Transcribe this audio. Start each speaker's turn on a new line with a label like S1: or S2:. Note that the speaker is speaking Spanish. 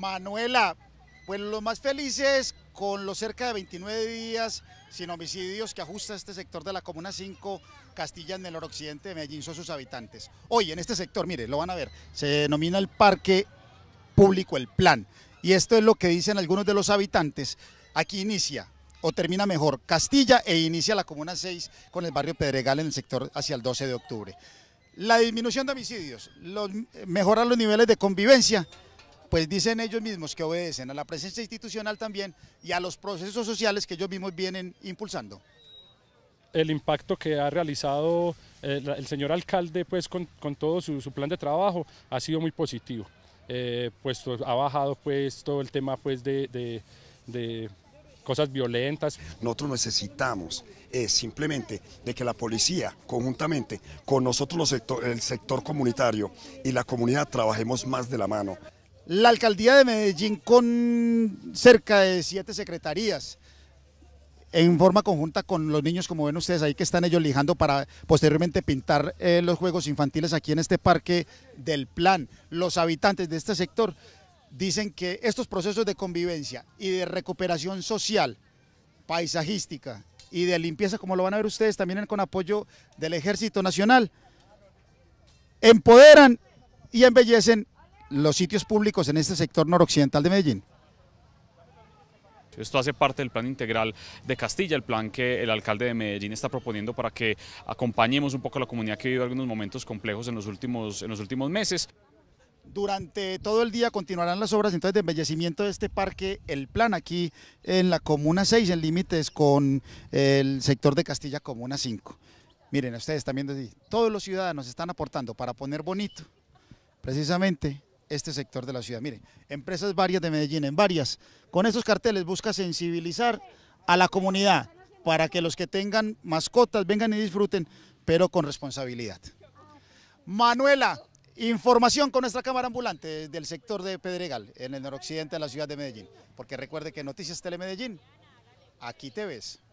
S1: Manuela, pues lo más feliz es con los cerca de 29 días sin homicidios que ajusta este sector de la Comuna 5 Castilla en el noroccidente de Medellín son sus habitantes. Hoy en este sector, mire, lo van a ver, se denomina el Parque Público El Plan. Y esto es lo que dicen algunos de los habitantes. Aquí inicia o termina mejor Castilla e inicia la Comuna 6 con el barrio Pedregal en el sector hacia el 12 de octubre. La disminución de homicidios, mejorar los niveles de convivencia pues dicen ellos mismos que obedecen a la presencia institucional también y a los procesos sociales que ellos mismos vienen impulsando.
S2: El impacto que ha realizado eh, el, señor alcalde pues con, todo su, plan de trabajo ha sido muy positivo, pues ha bajado pues todo el tema pues de, cosas violentas. Nosotros necesitamos eh, simplemente de que la policía, conjuntamente con nosotros el sector comunitario y la comunidad, trabajemos más de la mano
S1: la alcaldía de Medellín con cerca de siete secretarías en forma conjunta con los niños, como ven ustedes ahí que están ellos lijando para posteriormente pintar eh, los juegos infantiles aquí en este parque del plan. Los habitantes de este sector dicen que estos procesos de convivencia y de recuperación social, paisajística y de limpieza, como lo van a ver ustedes también con apoyo del Ejército Nacional, empoderan y embellecen los sitios públicos en este sector noroccidental de Medellín?
S2: Esto hace parte del plan integral de Castilla, el plan que el alcalde de Medellín está proponiendo para que acompañemos un poco a la comunidad que ha vivido algunos momentos complejos en los últimos, en los últimos meses.
S1: Durante todo el día continuarán las obras entonces de embellecimiento de este parque, el plan aquí en la Comuna 6, en límites con el sector de Castilla Comuna 5. Miren, ustedes también todos los ciudadanos están aportando para poner bonito, precisamente este sector de la ciudad. Mire, empresas varias de Medellín, en varias. Con estos carteles busca sensibilizar a la comunidad para que los que tengan mascotas vengan y disfruten, pero con responsabilidad. Manuela, información con nuestra cámara ambulante del sector de Pedregal, en el noroccidente de la ciudad de Medellín. Porque recuerde que Noticias Telemedellín, aquí te ves.